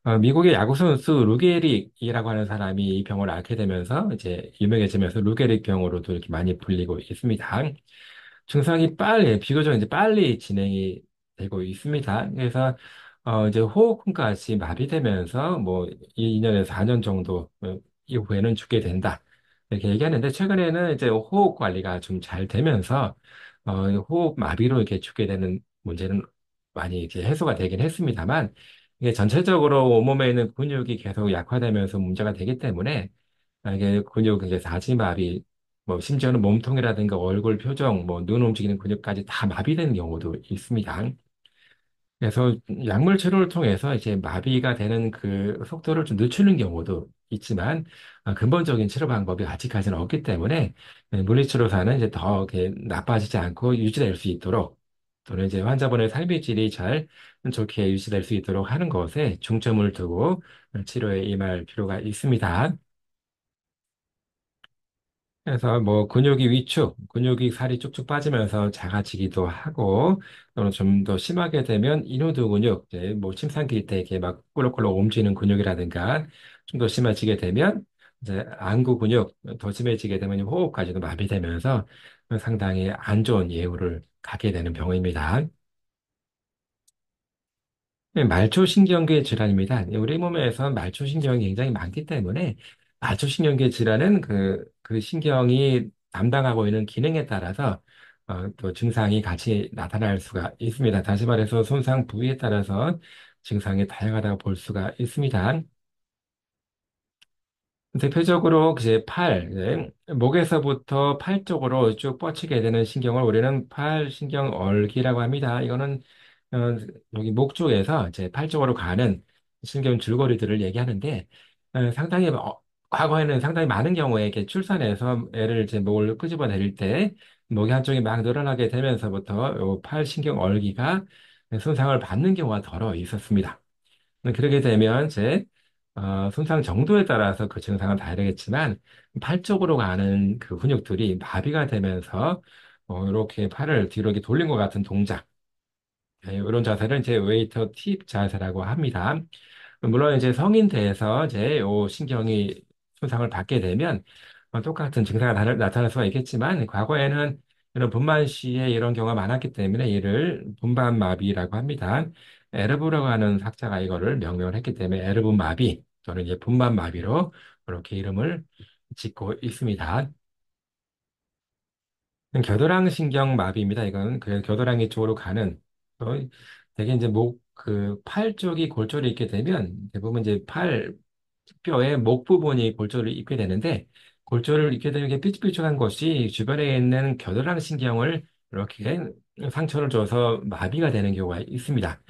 어, 미국의 야구 선수 루게릭이라고 하는 사람이 이 병을 앓게 되면서 이제 유명해지면서 루게릭 병으로도 이렇게 많이 불리고 있습니다. 증상이 빨리 비교적 이제 빨리 진행이 되고 있습니다. 그래서 어, 이제 호흡근까지 마비되면서 뭐 2년에서 4년 정도 어, 이후에는 죽게 된다. 이렇게 얘기하는데 최근에는 이제 호흡 관리가 좀 잘 되면서 어, 호흡 마비로 이렇게 죽게 되는 문제는 많이 이렇게 해소가 되긴 했습니다만 이게 전체적으로 온몸에 있는 근육이 계속 약화되면서 문제가 되기 때문에 아, 이게 근육 이제 사지마비 뭐 심지어는 몸통이라든가 얼굴 표정 뭐 눈 움직이는 근육까지 다 마비되는 경우도 있습니다. 그래서 약물 치료를 통해서 이제 마비가 되는 그 속도를 좀 늦추는 경우도 있지만 어, 근본적인 치료 방법이 아직까지는 없기 때문에 네, 물리치료사는 이제 더 이렇게 나빠지지 않고 유지될 수 있도록 또는 이제 환자분의 삶의 질이 잘 좋게 유지될 수 있도록 하는 것에 중점을 두고 치료에 임할 필요가 있습니다. 그래서 뭐 근육이 위축, 근육이 살이 쭉쭉 빠지면서 작아지기도 하고 또는 좀 더 심하게 되면 인후두 근육, 이제 뭐침상길때 이렇게 막 꿀럭꿀럭 움직이는 근육이라든가 좀 더 심해지게 되면 이제 안구 근육 더 심해지게 되면 호흡까지도 마비되면서 상당히 안 좋은 예후를 갖게 되는 병입니다. 네, 말초신경계 질환입니다. 예, 우리 몸에서 말초신경이 굉장히 많기 때문에 아초신경계 질환은 그, 그 신경이 담당하고 있는 기능에 따라서 어, 또 증상이 같이 나타날 수가 있습니다. 다시 말해서 손상 부위에 따라서 증상이 다양하다고 볼 수가 있습니다. 대표적으로 이제 팔, 이 네, 목에서부터 팔 쪽으로 쭉 뻗치게 되는 신경을 우리는 팔신경얼기라고 합니다. 이거는 어, 여기 목 쪽에서 이제 팔 쪽으로 가는 신경 줄거리들을 얘기하는데 어, 상당히 어, 과거에는 상당히 많은 경우에 이렇게 출산해서 애를 이제 목을 끄집어내릴 때 목이 한쪽이 막 늘어나게 되면서부터 요 팔신경 얼기가 손상을 받는 경우가 더러 있었습니다. 음, 그렇게 되면 이제 어, 손상 정도에 따라서 그 증상은 다르겠지만 팔 쪽으로 가는 그 근육들이 마비가 되면서 어, 이렇게 팔을 뒤로 이렇게 돌린 것 같은 동작 네, 이런 자세를 이제 웨이터 팁 자세라고 합니다. 물론 이제 성인 돼서 이제 요 신경이 손상을 받게 되면 뭐 똑같은 증상이 나타날 수가 있겠지만 과거에는 이런 분만 시에 이런 경우가 많았기 때문에 이를 분반 마비라고 합니다. 에르브라고 하는 학자가 이거를 명명을 했기 때문에 에르브 마비 또는 이제 분반 마비로 이렇게 이름을 짓고 있습니다. 겨드랑 신경 마비입니다. 이건 그 겨드랑이 쪽으로 가는 되게 이제 목 그 팔 쪽이 골절이 있게 되면 대부분 이제 팔특 뼈의 목 부분이 골절을 입게 되는데 골절을 입게 되는 게 삐죽삐죽한 것이 주변에 있는 겨드랑이 신경을 이렇게 상처를 줘서 마비가 되는 경우가 있습니다.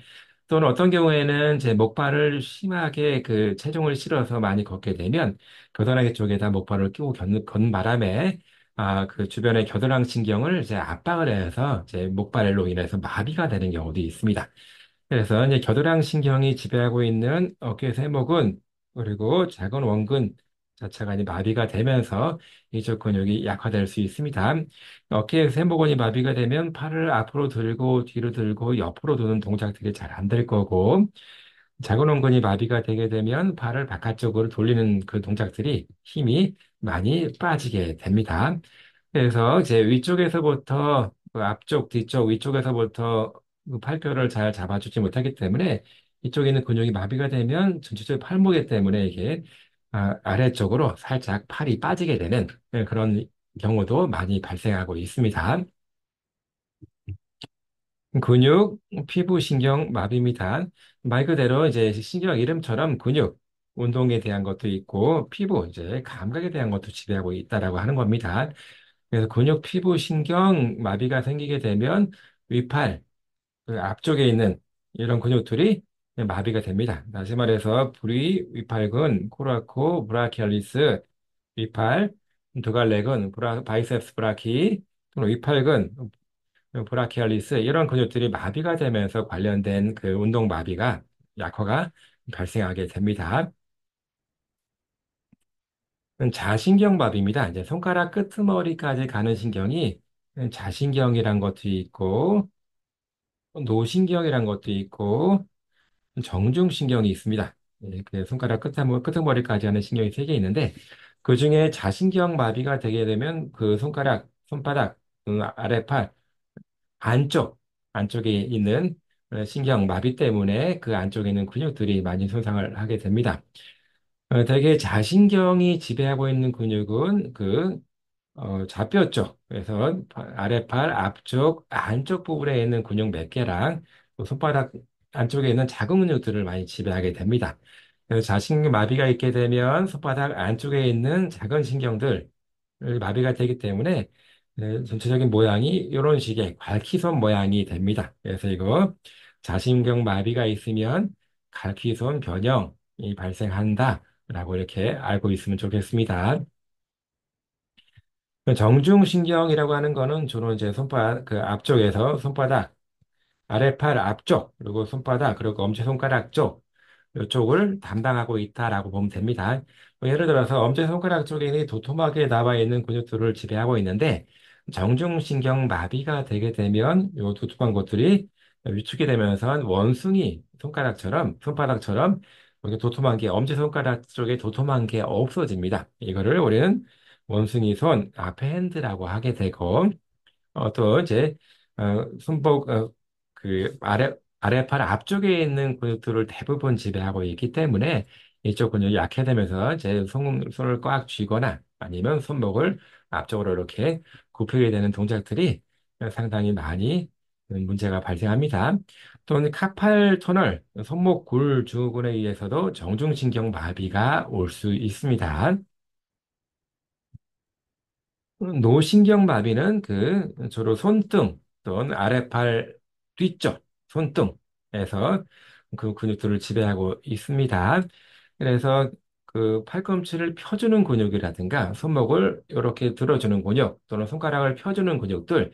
또는 어떤 경우에는 제 목발을 심하게 그 체중을 실어서 많이 걷게 되면 겨드랑이 쪽에다 목발을 끼고 걷는 건 바람에 아, 그 주변의 겨드랑이 신경을 이제 압박을 해서 제 목발로 인해서 마비가 되는 경우도 있습니다. 그래서 이제 겨드랑이 신경이 지배하고 있는 어깨 세목은 그리고 작은 원근 자체가 이 마비가 되면서 이쪽 근육이 약화될 수 있습니다. 어깨에서 햄버건이 마비가 되면 팔을 앞으로 들고 뒤로 들고 옆으로 도는 동작들이 잘 안 될 거고 작은 원근이 마비가 되게 되면 발을 바깥쪽으로 돌리는 그 동작들이 힘이 많이 빠지게 됩니다. 그래서 제 위쪽에서부터 그 앞쪽, 뒤쪽, 위쪽에서부터 그 팔뼈를 잘 잡아주지 못하기 때문에 이쪽에 있는 근육이 마비가 되면 전체적인 팔목에 때문에 이게 아, 아래쪽으로 살짝 팔이 빠지게 되는 예, 그런 경우도 많이 발생하고 있습니다. 근육, 피부, 신경, 마비입니다. 말 그대로 이제 신경 이름처럼 근육, 운동에 대한 것도 있고 피부, 이제 감각에 대한 것도 지배하고 있다라고 하는 겁니다. 그래서 근육, 피부, 신경, 마비가 생기게 되면 위팔, 그 앞쪽에 있는 이런 근육들이 네, 마비가 됩니다. 다시 말해서 부리 위팔근, 코라코, 브라키알리스, 위팔, 두갈렉은 브라, 바이셉스 브라키 또는 위팔근, 브라키알리스 이런 근육들이 마비가 되면서 관련된 그 운동 마비가 약화가 발생하게 됩니다. 자신경 마비입니다. 이제 손가락 끝머리까지 가는 신경이 자신경이란 것도 있고 노신경이란 것도 있고 정중신경이 있습니다. 예, 그 손가락 끝머리, 끝머리까지 하는 신경이 세 개 있는데 그 중에 자신경 마비가 되게 되면 그 손가락, 손바닥, 그 아래팔 안쪽 안쪽에 있는 신경 마비 때문에 그 안쪽에 있는 근육들이 많이 손상을 하게 됩니다. 어, 대개 자신경이 지배하고 있는 근육은 그 어, 좌표 쪽, 그서 아래팔, 앞쪽, 안쪽 부분에 있는 근육 몇 개랑 손바닥 안쪽에 있는 자궁근육들을 많이 지배하게 됩니다. 그래서 자신경 마비가 있게 되면 손바닥 안쪽에 있는 작은 신경들 마비가 되기 때문에 전체적인 모양이 이런 식의 괄키손 모양이 됩니다. 그래서 이거 자신경 마비가 있으면 갈퀴손 변형이 발생한다라고 이렇게 알고 있으면 좋겠습니다. 정중신경이라고 하는 거는 주로 이제 손바닥 그 앞쪽에서 손바닥 아래팔 앞쪽, 그리고 손바닥, 그리고 엄지손가락 쪽, 이쪽을 담당하고 있다라고 보면 됩니다. 뭐 예를 들어서 엄지손가락 쪽에 있는 도톰하게 나와 있는 근육들을 지배하고 있는데 정중신경 마비가 되게 되면 요 도톰한 것들이 위축이 되면서 원숭이 손가락처럼 손바닥처럼 이렇게 도톰한 게 엄지손가락 쪽에 도톰한 게 없어집니다. 이거를 우리는 원숭이 손 앞에 핸드라고 하게 되고 어, 또 이제 어, 손목 어, 그 아래 아래팔 앞쪽에 있는 근육들을 대부분 지배하고 있기 때문에 이쪽 근육이 약해지면서 제 손, 손을 꽉 쥐거나 아니면 손목을 앞쪽으로 이렇게 굽히게 되는 동작들이 상당히 많이 문제가 발생합니다. 또는 카팔 터널, 손목 굴 증후군에 의해서도 정중신경 마비가 올 수 있습니다. 노신경 마비는 그 주로 손등 또는 아래팔 뒤쪽, 손등에서 그 근육들을 지배하고 있습니다. 그래서 그 팔꿈치를 펴주는 근육이라든가 손목을 이렇게 들어주는 근육 또는 손가락을 펴주는 근육들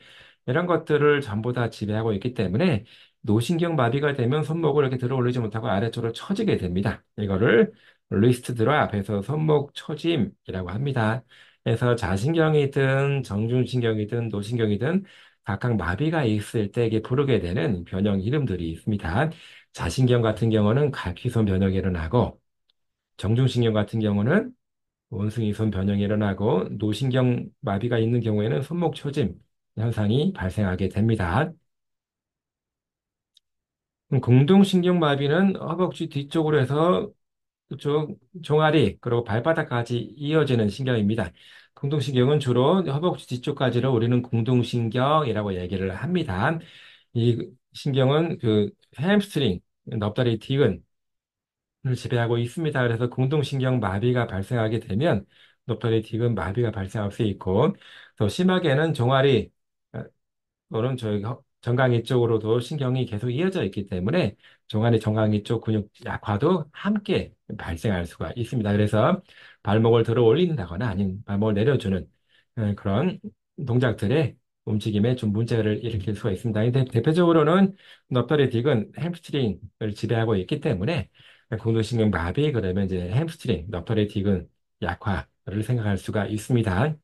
이런 것들을 전부 다 지배하고 있기 때문에 노신경 마비가 되면 손목을 이렇게 들어 올리지 못하고 아래쪽으로 처지게 됩니다. 이거를 리스트 드롭 앞에서 손목 처짐이라고 합니다. 그래서 자신경이든 정중신경이든 노신경이든 각각 마비가 있을 때 이게 부르게 되는 변형 이름들이 있습니다. 자신경 같은 경우는 갈퀴손 변형이 일어나고 정중신경 같은 경우는 원숭이손 변형이 일어나고 노신경 마비가 있는 경우에는 손목 초짐 현상이 발생하게 됩니다. 음, 공동신경 마비는 허벅지 뒤쪽으로 해서 그쪽 종아리 그리고 발바닥까지 이어지는 신경입니다. 공동신경은 주로 허벅지 뒤쪽 까지를 우리는 공동신경이라고 얘기를 합니다. 이 신경은 그 햄스트링, 넓다리 뒤근을 지배하고 있습니다. 그래서 공동신경 마비가 발생하게 되면 넓다리 뒤근 마비가 발생할 수 있고 또 심하게는 종아리 어, 또는 저희 허- 정강이 쪽으로도 신경이 계속 이어져 있기 때문에 종아리 정강이 쪽 근육 약화도 함께 발생할 수가 있습니다. 그래서 발목을 들어 올린다거나 아니면 발목을 내려주는 어, 그런 동작들의 움직임에 좀 문제를 일으킬 수가 있습니다. 근데 대표적으로는 넙다리 딕은 햄스트링을 지배하고 있기 때문에 공동신경 마비 그러면 이제 햄스트링, 넙다리 딕은 약화를 생각할 수가 있습니다.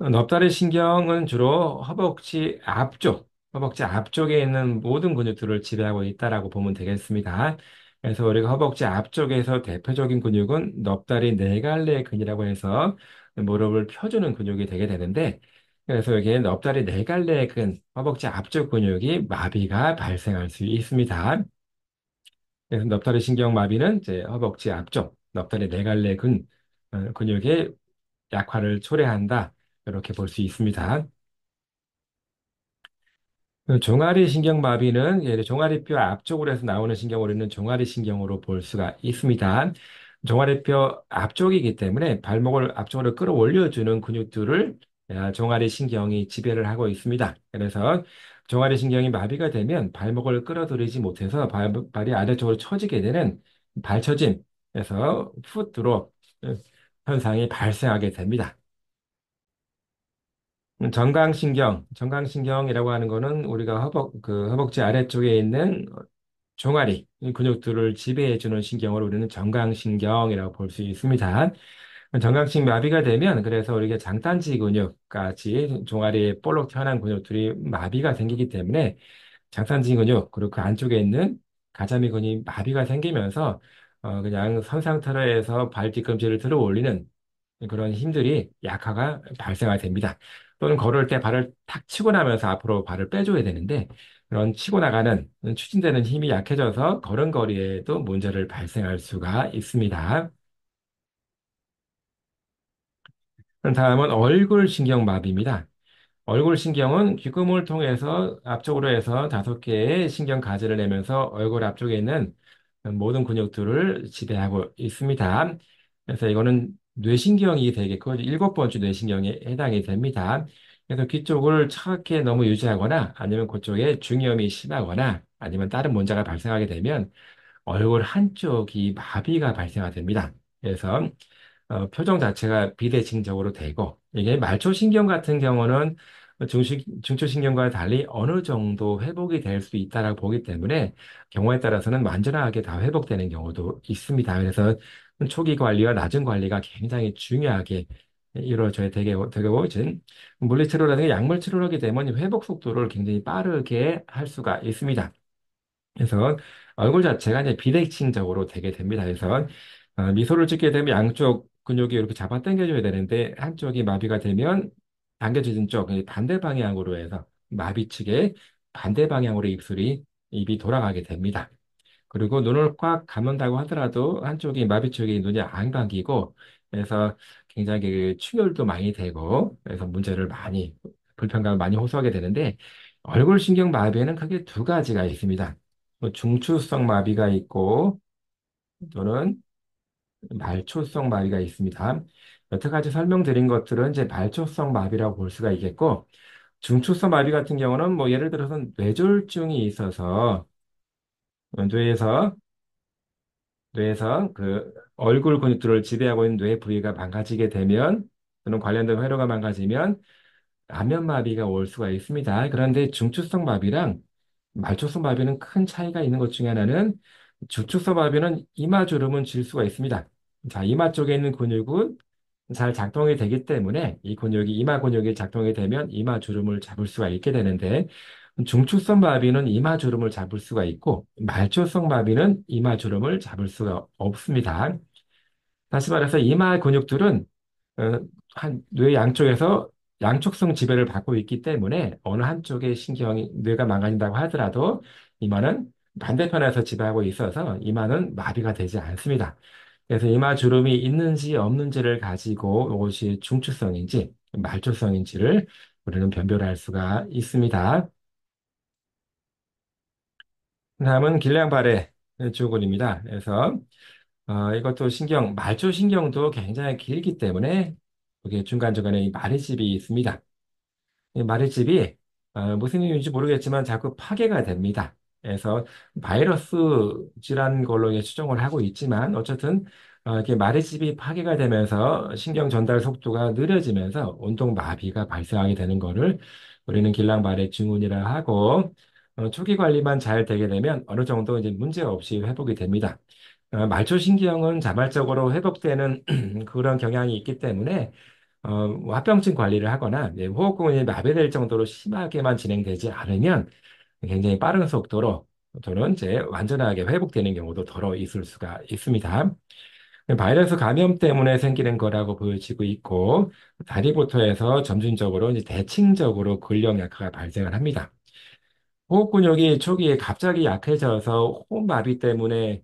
넓다리 신경은 주로 허벅지 앞쪽, 허벅지 앞쪽에 있는 모든 근육들을 지배하고 있다라고 보면 되겠습니다. 그래서 우리가 허벅지 앞쪽에서 대표적인 근육은 넓다리 네갈래 근이라고 해서 무릎을 펴주는 근육이 되게 되는데, 그래서 여기에 넓다리 네갈래 근, 허벅지 앞쪽 근육이 마비가 발생할 수 있습니다. 그래서 넓다리 신경 마비는 이제 허벅지 앞쪽, 넓다리 네 갈래 근, 어, 근육의 약화를 초래한다. 이렇게 볼 수 있습니다. 그 종아리 신경마비는 예, 종아리뼈 앞쪽으로 해서 나오는 신경을 우리는 종아리 신경으로 볼 수가 있습니다. 종아리뼈 앞쪽이기 때문에 발목을 앞쪽으로 끌어올려주는 근육들을 아, 종아리 신경이 지배를 하고 있습니다. 그래서 종아리 신경이 마비가 되면 발목을 끌어들이지 못해서 발, 발이 아래쪽으로 처지게 되는 발처짐에서 푸드로 현상이 발생하게 됩니다. 정강신경, 정강신경이라고 하는 거는 우리가 허벅, 그 허벅지 아래쪽에 있는 종아리 근육들을 지배해주는 신경을 우리는 정강신경이라고 볼 수 있습니다. 정강신 마비가 되면 그래서 우리가 장딴지 근육까지 종아리에 볼록 튀어나온 근육들이 마비가 생기기 때문에 장딴지 근육 그리고 그 안쪽에 있는 가자미 근이 마비가 생기면서 어 그냥 선상타로에서발 뒤꿈치를 들어 올리는 그런 힘들이 약화가 발생이 됩니다. 또는 걸을 때 발을 탁 치고 나면서 앞으로 발을 빼줘야 되는데 그런 치고 나가는 추진되는 힘이 약해져서 걸은거리에도 문제를 발생할 수가 있습니다. 그 다음은 얼굴 신경마비입니다. 얼굴 신경은 귀금을 통해서 앞쪽으로 해서 다섯 개의 신경 가지를 내면서 얼굴 앞쪽에 있는 모든 근육들을 지배하고 있습니다. 그래서 이거는 뇌신경이 되겠고 일곱 번째 뇌신경에 해당이 됩니다. 그래서 귀 쪽을 차갑게 너무 유지하거나 아니면 그쪽에 중이염이 심하거나 아니면 다른 문제가 발생하게 되면 얼굴 한쪽이 마비가 발생 됩니다. 그래서 어, 표정 자체가 비대칭적으로 되고 이게 말초신경 같은 경우는 중식, 중추신경과 달리 어느 정도 회복이 될 수 있다라고 보기 때문에 경우에 따라서는 완전하게 다 회복되는 경우도 있습니다. 그래서 초기 관리와 낮은 관리가 굉장히 중요하게 이루어져야 되게, 되게보이진 물리 치료라든가 약물 치료를 하게 되면 회복 속도를 굉장히 빠르게 할 수가 있습니다. 그래서 얼굴 자체가 이제 비대칭적으로 되게 됩니다. 그래서 어, 미소를 짓게 되면 양쪽 근육이 이렇게 잡아당겨줘야 되는데 한쪽이 마비가 되면 당겨지는 쪽 반대 방향으로 해서 마비측에 반대 방향으로 입술이 입이 돌아가게 됩니다. 그리고 눈을 꽉 감은다고 하더라도 한쪽이 마비 쪽이 눈이 안 감기고 그래서 굉장히 그 충혈도 많이 되고 그래서 문제를 많이 불편감을 많이 호소하게 되는데 얼굴 신경 마비에는 크게 두 가지가 있습니다. 뭐 중추성 마비가 있고 또는 말초성 마비가 있습니다. 여태까지 그 설명드린 것들은 이제 말초성 마비라고 볼 수가 있겠고 중추성 마비 같은 경우는 뭐 예를 들어서 뇌졸중이 있어서 뇌에서 뇌에서 그 얼굴 근육들을 지배하고 있는 뇌 부위가 망가지게 되면 또는 관련된 회로가 망가지면 안면 마비가 올 수가 있습니다. 그런데 중추성 마비랑 말초성 마비는 큰 차이가 있는 것 중에 하나는 중추성 마비는 이마 주름은 질 수가 있습니다. 자, 이마 쪽에 있는 근육은 잘 작동이 되기 때문에 이 근육이 이마 근육이 작동이 되면 이마 주름을 잡을 수가 있게 되는데 중추성 마비는 이마주름을 잡을 수가 있고 말초성 마비는 이마주름을 잡을 수가 없습니다. 다시 말해서 이마 근육들은 어, 한 뇌 양쪽에서 양쪽성 지배를 받고 있기 때문에 어느 한쪽의 신경이 뇌가 망가진다고 하더라도 이마는 반대편에서 지배하고 있어서 이마는 마비가 되지 않습니다. 그래서 이마 주름이 있는지 없는지를 가지고 이것이 중추성인지 말초성인지를 우리는 변별할 수가 있습니다. 다음은 길량발의 주골입니다. 그래서 어, 이것도 신경, 말초 신경도 굉장히 길기 때문에 여기 중간중간에 마리집이 있습니다. 마리집이 어, 무슨 이유인지 모르겠지만 자꾸 파괴가 됩니다. 그래서 바이러스 질환 걸로 추정을 하고 있지만 어쨌든 어, 이게 마리집이 파괴가 되면서 신경 전달 속도가 느려지면서 온동 마비가 발생하게 되는 것을 우리는 길랑발의 증후군이라 하고 어, 초기 관리만 잘 되게 되면 어느 정도 이제 문제 없이 회복이 됩니다. 어, 말초신경은 자발적으로 회복되는 *clears throat* 그런 경향이 있기 때문에 어, 화병증 뭐 관리를 하거나 예, 호흡공이 마비될 정도로 심하게만 진행되지 않으면 굉장히 빠른 속도로 또는 이제 완전하게 회복되는 경우도 더러 있을 수가 있습니다. 바이러스 감염 때문에 생기는 거라고 보여지고 있고 다리부터해서 점진적으로 이제 대칭적으로 근력 약화가 발생을 합니다. 호흡 근육이 초기에 갑자기 약해져서 호흡 마비 때문에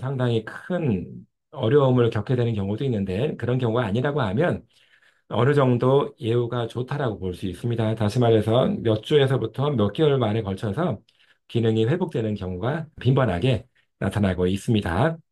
상당히 큰 어려움을 겪게 되는 경우도 있는데 그런 경우가 아니라고 하면 어느 정도 예후가 좋다라고 볼 수 있습니다. 다시 말해서 몇 주에서부터 몇 개월 만에 걸쳐서 기능이 회복되는 경우가 빈번하게 나타나고 있습니다.